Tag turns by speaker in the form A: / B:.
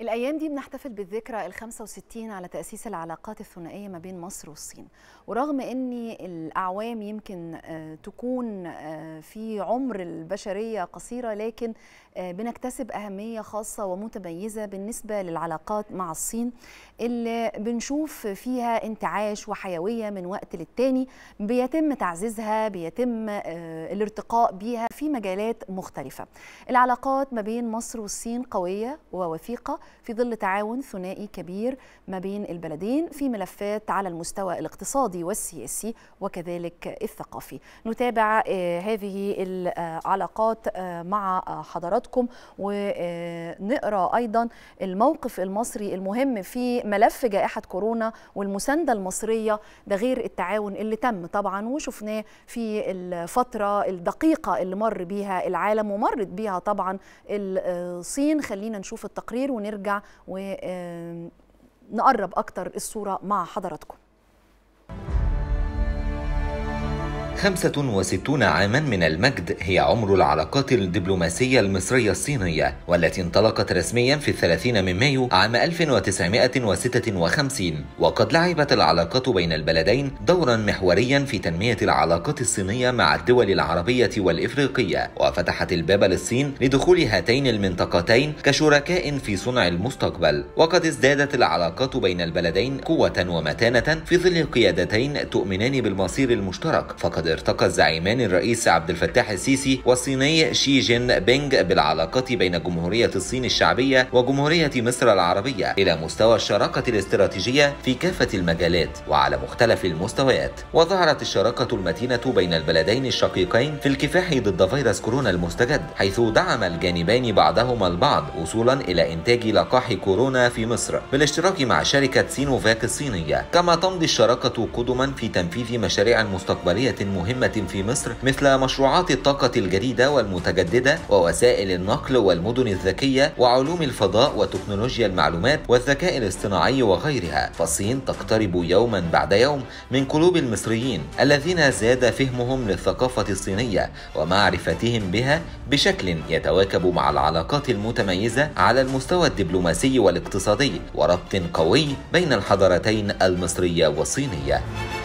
A: الأيام دي بنحتفل بالذكرى ال 65 على تأسيس العلاقات الثنائية ما بين مصر والصين ورغم أن الأعوام يمكن آه، تكون آه، في عمر البشرية قصيرة لكن آه، بنكتسب أهمية خاصة ومتميزة بالنسبة للعلاقات مع الصين اللي بنشوف فيها انتعاش وحيوية من وقت للتاني بيتم تعزيزها بيتم الارتقاء بيها في مجالات مختلفة العلاقات ما بين مصر والصين قوية ووثيقة في ظل تعاون ثنائي كبير ما بين البلدين في ملفات على المستوى الاقتصادي والسياسي وكذلك الثقافي نتابع آه، هذه العلاقات آه، مع آه، حضراتكم ونقرا ايضا الموقف المصري المهم في ملف جائحه كورونا والمسانده المصريه ده غير التعاون اللي تم طبعا وشفناه في الفتره الدقيقه اللي مر بيها العالم ومرت بيها طبعا الصين خلينا نشوف التقرير ونرجع ونرجع ونقرب أكتر الصورة مع حضراتكم
B: 65 عاما من المجد هي عمر العلاقات الدبلوماسية المصرية الصينية والتي انطلقت رسميا في الثلاثين من مايو عام 1956 وقد لعبت العلاقات بين البلدين دورا محوريا في تنمية العلاقات الصينية مع الدول العربية والإفريقية وفتحت الباب للصين لدخول هاتين المنطقتين كشركاء في صنع المستقبل وقد ازدادت العلاقات بين البلدين قوة ومتانة في ظل قيادتين تؤمنان بالمصير المشترك فقد وقد ارتقى الزعيمان الرئيس عبد الفتاح السيسي والصيني شي جين بينج بالعلاقات بين جمهورية الصين الشعبية وجمهورية مصر العربية إلى مستوى الشراكة الاستراتيجية في كافة المجالات وعلى مختلف المستويات وظهرت الشراكة المتينة بين البلدين الشقيقين في الكفاح ضد فيروس كورونا المستجد حيث دعم الجانبان بعضهما البعض وصولا إلى إنتاج لقاح كورونا في مصر بالاشتراك مع شركة سينوفاك الصينية كما تمضي الشراكة قدما في تنفيذ مشاريع مستقبلية مهمة في مصر مثل مشروعات الطاقة الجديدة والمتجددة ووسائل النقل والمدن الذكية وعلوم الفضاء وتكنولوجيا المعلومات والذكاء الاصطناعي وغيرها فالصين تقترب يوما بعد يوم من قلوب المصريين الذين زاد فهمهم للثقافة الصينية ومعرفتهم بها بشكل يتواكب مع العلاقات المتميزة على المستوى الدبلوماسي والاقتصادي وربط قوي بين الحضارتين المصرية والصينية